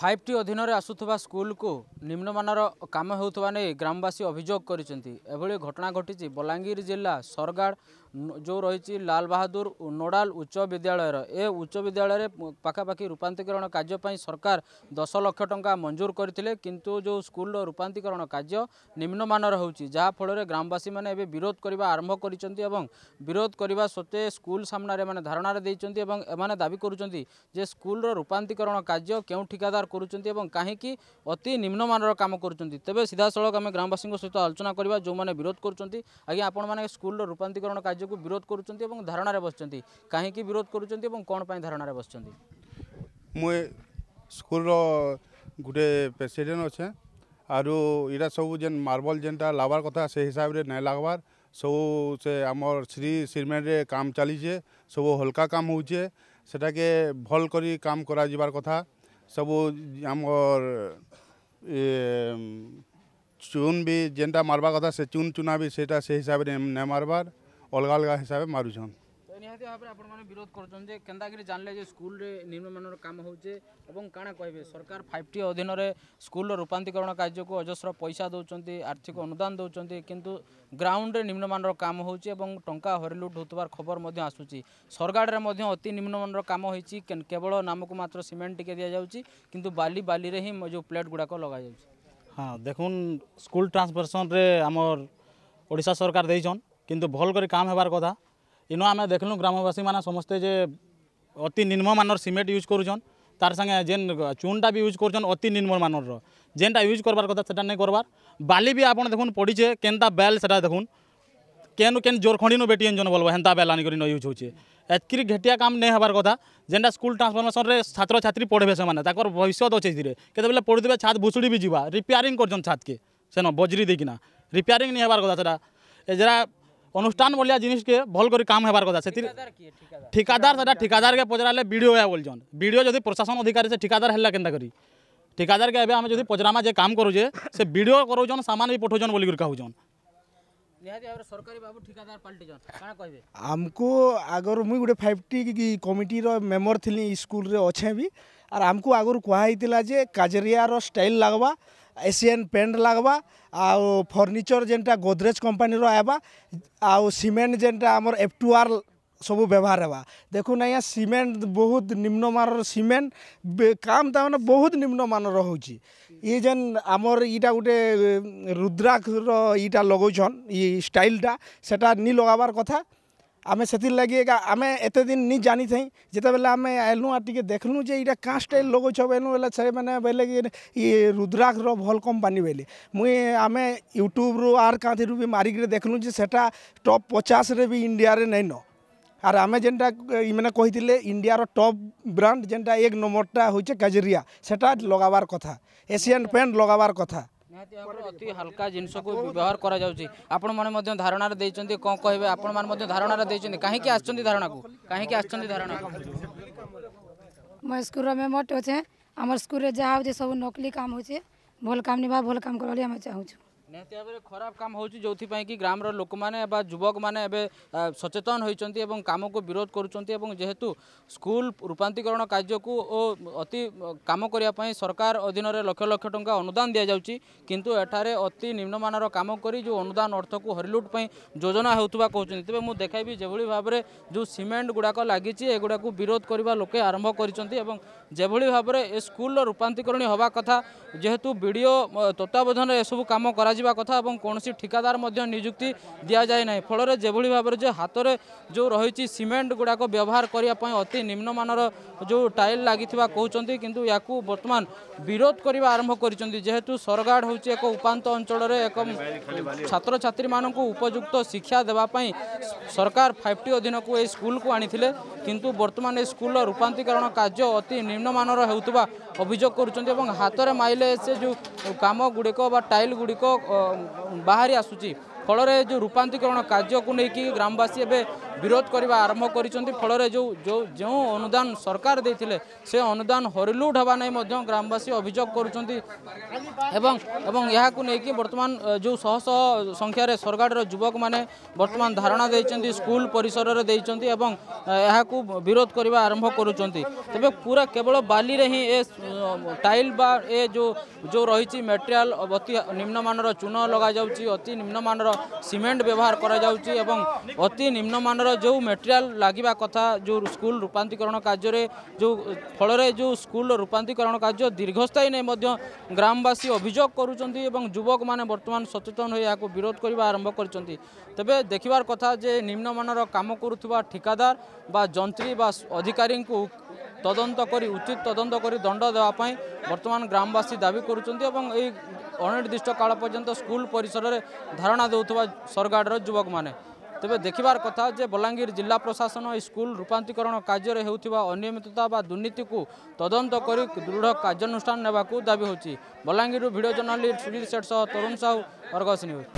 five ଟି ଅଧୀନରେ ଆସୁଥିବା ସ୍କୁଲକୁ ନିମ୍ନମାନର କାମ ହେଉଥିବା ନେଇ ଗ୍ରାମବାସୀ ଅଭିଯୋଗ କରିଛନ୍ତି ଏଭଳି ଘଟଣା ଘଟିଛି ବଲାଙ୍ଗୀର ଜିଲ୍ଲା ସରଗାଡ଼ ଯେଉଁ ରହିଛି ଲାଲ ବାହାଦୁର ନୋଡ଼ାଲ ଉଚ୍ଚ ବିଦ୍ୟାଳୟର ଏ ଉଚ୍ଚ ବିଦ୍ୟାଳୟରେ ପାଖାପାଖି ରୂପାନ୍ତରୀକରଣ କାର୍ଯ୍ୟ ପାଇଁ ସରକାର ଦଶ ଲକ୍ଷ ଟଙ୍କା ମଞ୍ଜୁର କରିଥିଲେ କିନ୍ତୁ ଯେଉଁ ସ୍କୁଲର ରୂପାନ୍ତରୀକରଣ କାର୍ଯ୍ୟ ନିମ୍ନମାନର ହେଉଛି ଯାହାଫଳରେ ଗ୍ରାମବାସୀମାନେ ଏବେ ବିରୋଧ କରିବା ଆରମ୍ଭ କରିଛନ୍ତି ଏବଂ ବିରୋଧ କରିବା ସତ୍ତ୍ୱେ ସ୍କୁଲ ସାମ୍ନାରେ ଏମାନେ ଧାରଣାରେ ଦେଇଛନ୍ତି ଏବଂ ଏମାନେ ଦାବି କରୁଛନ୍ତି ଯେ ସ୍କୁଲର ରୂପାନ୍ତରୀକରଣ କାର୍ଯ୍ୟ କେଉଁ ଠିକାଦାର କରୁଛନ୍ତି ଏବଂ କାହିଁକି ଅତି ନିମ୍ନମାନର କାମ କରୁଛନ୍ତି ତେବେ ସିଧାସଳଖ ଆମେ ଗ୍ରାମବାସୀଙ୍କ ସହିତ ଆଲୋଚନା କରିବା ଯେଉଁମାନେ ବିରୋଧ କରୁଛନ୍ତି ଆଜ୍ଞା ଆପଣମାନେ ସ୍କୁଲର ରୂପାନ୍ତରୀକରଣ କାର୍ଯ୍ୟ କାର୍ଯ୍ୟକୁ ବିରୋଧ କରୁଛନ୍ତି ଏବଂ ଧାରଣାରେ ବସିଛନ୍ତି କାହିଁକି ବିରୋଧ କରୁଛନ୍ତି ଏବଂ କ'ଣ ପାଇଁ ଧାରଣାରେ ବସିଛନ୍ତି ମୁଁ ସ୍କୁଲର ଗୋଟେ ପ୍ରେସିଡେଣ୍ଟ ଅଛେ ଆରୁ ଇଟା ସବୁ ଯେନ୍ ମାର୍ବଲ୍ ଯେନ୍ଟା ଲାଗ୍ବାର୍ କଥା ସେ ହିସାବରେ ନାଇଁ ଲାଗ୍ବାର୍ ସବୁ ସେ ଆମର୍ ଶ୍ରୀ ସିମେଣ୍ଟରେ କାମ୍ ଚାଲିଛେ ସବୁ ହଲ୍କା କାମ୍ ହଉଛେ ସେଟାକେ ଭଲ୍ କରି କାମ୍ କରାଯିବାର୍ କଥା ସବୁ ଆମର୍ ଚୁନ୍ ବି ଯେନ୍ଟା ମାର୍ବା କଥା ସେ ଚୁନ୍ ଚୁନା ବି ସେଟା ସେ ହିସାବରେ ନାଇଁ ମାର୍ବାର୍ অলগা অলগা হিসাবে মারুছন ନିହାତି ଭାବରେ ଆପଣମାନେ ବିରୋଧ କରୁଛନ୍ତି ଯେ କେନ୍ତାକିରି ଜାଣିଲେ ଯେ ସ୍କୁଲରେ ନିମ୍ନମାନର କାମ ହେଉଛି ଏବଂ କାଣା କହିବେ ସରକାର ଫାଇଭ୍ ଟି ଅଧୀନରେ ସ୍କୁଲର ରୂପାନ୍ତରୀକରଣ କାର୍ଯ୍ୟକୁ ଅଜସ୍ର ପଇସା ଦେଉଛନ୍ତି ଆର୍ଥିକ ଅନୁଦାନ ଦେଉଛନ୍ତି କିନ୍ତୁ ଗ୍ରାଉଣ୍ଡରେ ନିମ୍ନମାନର କାମ ହେଉଛି ଏବଂ ଟଙ୍କା ହରିଲୁଟ୍ ହେଉଥିବାର ଖବର ମଧ୍ୟ ଆସୁଛି ସରଗାଡ଼ରେ ମଧ୍ୟ ଅତି ନିମ୍ନମାନର କାମ ହୋଇଛି କେବଳ ନାମକୁ ମାତ୍ର ସିମେଣ୍ଟ ଟିକେ ଦିଆଯାଉଛି କିନ୍ତୁ ବାଲି ବାଲିରେ ହିଁ ଯେଉଁ ପ୍ଲେଟ୍ ଗୁଡ଼ାକ ଲଗାଯାଉଛି ହଁ ଦେଖୁନ୍ ସ୍କୁଲ ଟ୍ରାନ୍ସପୋର୍ଟେସନ୍ରେ ଆମର ଓଡ଼ିଶା ସରକାର ଦେଇଛନ୍ কিন্তু ভল করে কাম হবার কথা ইন আমি দেখলু গ্রামবাসী মানে সমস্তে যে অতি নিম্নমানর সিমেন্ট ইউজ করুছন তার সাথে যে চুনটা বি ইউজ করছেন অতি নিম্নমানর যেটা ইউজ করবার কথা সেটা নাই করবার বালি বি আপনার দেখুন পড়িছে কেনটা বেল সেটা দেখুন কেন কেন জোর খঁড়িনু বেটি এঞ্জন বলবো হেন্তা বেল আনিকি ন ইউজ হচ্ছে এতকি ঘেটিয়া কাম নেই হবার কথা যেটা স্কুল ট্রান্সফরমেসনরে ছাত্রছাত্রী পড়বে সে তাকর ভবিষ্যৎ অছে এতে কেতবে পড়ুবে ছাদ ভুষুড়ি বি যা রিপেয়ারিং করছেন ছাদকে সেন বজরি দেখিনা রিপেয়ারিং নেই হবার কথা সেটা এ যারা অনুষ্ঠান বলিয়া জিনিসকে ভল করে কাম হবার কথা সে ঠিকাদার সেটা ঠিকাদারকে পচরালে বিডিও হ্যা বলছেন বিডিও যদি প্রশাসন অধিকারী সে ঠিকাদার হেলা কেনা করি ঠিকাদারকে এবে আমি যদি পচরামা যে কাম করুছে সে বিডিও করুছন সামান বি পঠৌছন বলি কাহুছন ଆମକୁ ଆଗରୁ ମୁଇଁ ଗୋଟେ ଫାଇଭ୍ ଟି କମିଟିର ମେମ୍ବର ଥିଲି ସ୍କୁଲରେ ଅଛେ ବି ଆର୍ ଆମକୁ ଆଗରୁ କୁହାହେଇଥିଲା ଯେ କାଜରିଆର ଷ୍ଟାଇଲ୍ ଲାଗ୍ବା ଏସିଆନ୍ ପେଣ୍ଟ ଲାଗ୍ବା ଆଉ ଫର୍ଣ୍ଣିଚର୍ ଯେନ୍ଟା ଗୋଦ୍ରେଜ୍ କମ୍ପାନୀର ଆଏବା ଆଉ ସିମେଣ୍ଟ ଯେନ୍ଟା ଆମର ଏଫ୍ ଟୁ ଆର୍ ସବୁ ବ୍ୟବହାର ହେବା ଦେଖୁନ୍ ଆଜ୍ଞା ସିମେଣ୍ଟ ବହୁତ ନିମ୍ନମାନର ସିମେଣ୍ଟ କାମ ତାମାନେ ବହୁତ ନିମ୍ନମାନର ହେଉଛି ଇ ଯେନ୍ ଆମର ଇଟା ଗୋଟେ ରୁଦ୍ରାକ୍ଷର ଇଟା ଲଗଉଛନ୍ ଇ ଷ୍ଟାଇଲ୍ଟା ସେଟା ନି ଲଗାବାର କଥା आम से लगे आम एत दिन नहीं जानी थी जितेबले आम आएलु आ टे देखलु जे क्या स्टाइल लगे बोलू बोले से मैंने बोले कि ये रुद्राक्र कंपानी बोले मुई आम यूट्यूब्रु आर कहीं भी मारिक देखलु जे टप पचास भी इंडिया रे नहीं न আর আমি যেটা মানে কহিলে ইন্ডিয়ার টপ ব্রান্ড যেটা এক নম্বরটা হচ্ছে কাজেরিয়া সেটা पैंट কথা कथा ଅତି ହାଲକା ଜିନିଷକୁ ବ୍ୟବହାର କରାଯାଉଛି ଆପଣମାନେ ମଧ୍ୟ ଧାରଣାରେ ଦେଇଛନ୍ତି କ'ଣ କହିବେ ଆପଣମାନେ ମଧ୍ୟ ଧାରଣାରେ ଦେଇଛନ୍ତି କାହିଁକି ଆସିଛନ୍ତି ଧାରଣାକୁ କାହିଁକି ଆସିଛନ୍ତି ଧାରଣା ମୋ ସ୍କୁଲର ମେମ୍ବରଟେ ଅଛେ ଆମର ସ୍କୁଲରେ ଯାହା ହେଉଛି ସବୁ ନକଲି କାମ ହେଉଛି ଭଲ କାମ ନେବା ଭଲ କାମ କରିବା ଆମେ ଚାହୁଁଛୁ ନିହାତି ଭାବରେ ଖରାପ କାମ ହେଉଛି ଯେଉଁଥିପାଇଁ କି ଗ୍ରାମର ଲୋକମାନେ ବା ଯୁବକମାନେ ଏବେ ସଚେତନ ହୋଇଛନ୍ତି ଏବଂ କାମକୁ ବିରୋଧ କରୁଛନ୍ତି ଏବଂ ଯେହେତୁ ସ୍କୁଲ ରୂପାନ୍ତରୀକରଣ କାର୍ଯ୍ୟକୁ ଓ ଅତି କାମ କରିବା ପାଇଁ ସରକାର ଅଧୀନରେ ଲକ୍ଷ ଲକ୍ଷ ଟଙ୍କା ଅନୁଦାନ ଦିଆଯାଉଛି କିନ୍ତୁ ଏଠାରେ ଅତି ନିମ୍ନମାନର କାମ କରି ଯେଉଁ ଅନୁଦାନ ଅର୍ଥକୁ ହରିଲୁଟ ପାଇଁ ଯୋଜନା ହେଉଥିବା କହୁଛନ୍ତି ତେବେ ମୁଁ ଦେଖାଇବି ଯେଭଳି ଭାବରେ ଯେଉଁ ସିମେଣ୍ଟ ଗୁଡ଼ାକ ଲାଗିଛି ଏଗୁଡ଼ାକୁ ବିରୋଧ କରିବା ଲୋକେ ଆରମ୍ଭ କରିଛନ୍ତି ଏବଂ ଯେଭଳି ଭାବରେ ଏ ସ୍କୁଲର ରୂପାନ୍ତରୀକରଣ ହେବା କଥା ଯେହେତୁ ବିଡ଼ିଓ ତତ୍ତ୍ୱାବଧାନରେ ଏସବୁ କାମ କରାଯାଏ ଦିଆଯିବା କଥା ଏବଂ କୌଣସି ଠିକାଦାର ମଧ୍ୟ ନିଯୁକ୍ତି ଦିଆଯାଏ ନାହିଁ ଫଳରେ ଯେଭଳି ଭାବରେ ଯେ ହାତରେ ଯେଉଁ ରହିଛି ସିମେଣ୍ଟ ଗୁଡ଼ାକ ବ୍ୟବହାର କରିବା ପାଇଁ ଅତି ନିମ୍ନମାନର ଯେଉଁ ଟାଇଲ ଲାଗିଥିବା କହୁଛନ୍ତି କିନ୍ତୁ ୟାକୁ ବର୍ତ୍ତମାନ ବିରୋଧ କରିବା ଆରମ୍ଭ କରିଛନ୍ତି ଯେହେତୁ ସରଗାଡ ହେଉଛି ଏକ ଉପାନ୍ତ ଅଞ୍ଚଳରେ ଏକ ଛାତ୍ରଛାତ୍ରୀମାନଙ୍କୁ ଉପଯୁକ୍ତ ଶିକ୍ଷା ଦେବା ପାଇଁ ସରକାର ଫାଇଭ ଟି ଅଧୀନକୁ ଏହି ସ୍କୁଲକୁ ଆଣିଥିଲେ କିନ୍ତୁ ବର୍ତ୍ତମାନ ଏହି ସ୍କୁଲର ରୂପାନ୍ତିକରଣ କାର୍ଯ୍ୟ ଅତି ନିମ୍ନମାନର ହେଉଥିବା ଅଭିଯୋଗ କରୁଛନ୍ତି ଏବଂ ହାତରେ ମାଇଲେ ସେ ଯେଉଁ କାମ ଗୁଡ଼ିକ ବା ଟାଇଲ ଗୁଡ଼ିକ ବାହାରି ଆସୁଛି ଫଳରେ ଯେଉଁ ରୂପାନ୍ତରିକରଣ କାର୍ଯ୍ୟକୁ ନେଇକି ଗ୍ରାମବାସୀ ଏବେ ବିରୋଧ କରିବା ଆରମ୍ଭ କରିଛନ୍ତି ଫଳରେ ଯେଉଁ ଯେଉଁ ଯେଉଁ ଅନୁଦାନ ସରକାର ଦେଇଥିଲେ ସେ ଅନୁଦାନ ହରିଲୁଟ ହେବା ନେଇ ମଧ୍ୟ ଗ୍ରାମବାସୀ ଅଭିଯୋଗ କରୁଛନ୍ତି ଏବଂ ଏବଂ ଏହାକୁ ନେଇକି ବର୍ତ୍ତମାନ ଯେଉଁ ଶହ ଶହ ସଂଖ୍ୟାରେ ସରଗାଡ଼ର ଯୁବକମାନେ ବର୍ତ୍ତମାନ ଧାରଣା ଦେଇଛନ୍ତି ସ୍କୁଲ ପରିସରରେ ଦେଇଛନ୍ତି ଏବଂ ଏହାକୁ ବିରୋଧ କରିବା ଆରମ୍ଭ କରୁଛନ୍ତି ତେବେ ପୁରା କେବଳ ବାଲିରେ ହିଁ ଏ ଟାଇଲ୍ ବା ଏ ଯେଉଁ ଯେଉଁ ରହିଛି ମେଟେରିଆଲ୍ ଅତି ନିମ୍ନମାନର ଚୂନ ଲଗାଯାଉଛି ଅତି ନିମ୍ନମାନର ସିମେଣ୍ଟ ବ୍ୟବହାର କରାଯାଉଛି ଏବଂ ଅତି ନିମ୍ନମାନର ଆମର ଯେଉଁ ମେଟେରିଆଲ୍ ଲାଗିବା କଥା ଯେଉଁ ସ୍କୁଲ ରୂପାନ୍ତୀକରଣ କାର୍ଯ୍ୟରେ ଯେଉଁ ଫଳରେ ଯେଉଁ ସ୍କୁଲର ରୂପାନ୍ତୀକରଣ କାର୍ଯ୍ୟ ଦୀର୍ଘସ୍ଥାୟୀ ନେଇ ମଧ୍ୟ ଗ୍ରାମବାସୀ ଅଭିଯୋଗ କରୁଛନ୍ତି ଏବଂ ଯୁବକମାନେ ବର୍ତ୍ତମାନ ସଚେତନ ହୋଇ ଏହାକୁ ବିରୋଧ କରିବା ଆରମ୍ଭ କରିଛନ୍ତି ତେବେ ଦେଖିବାର କଥା ଯେ ନିମ୍ନମାନର କାମ କରୁଥିବା ଠିକାଦାର বা যন্ত্রী বা অধিকারীকে তদন্ত করে উচিত তদন্ত করে দণ্ড দেওয়া বর্তমান গ্রামবাসী দাবি করছেন এবং এই অনির্দিষ্ট কাল পর্যন্ত স্কুল পরিসরের ধারণা দেওয়া সরগার্ডর যুবক মানে তবে দেখিবার কথা যে বলাঙ্গীর জেলা প্রশাসন স্কুল রূপাতিকরণ কার্যরে হেউথিবা অনিয়মিততা বা দুর্নীতি তদন্ত করে দৃঢ় কার্যানুষ্ঠান নেওয়া দাবি হচ্ছে বলাঙ্গীর ভিডিও জর্নালিস্ট সুনীল শেঠ সহ তরুণ সাহু অর্গস নিউজ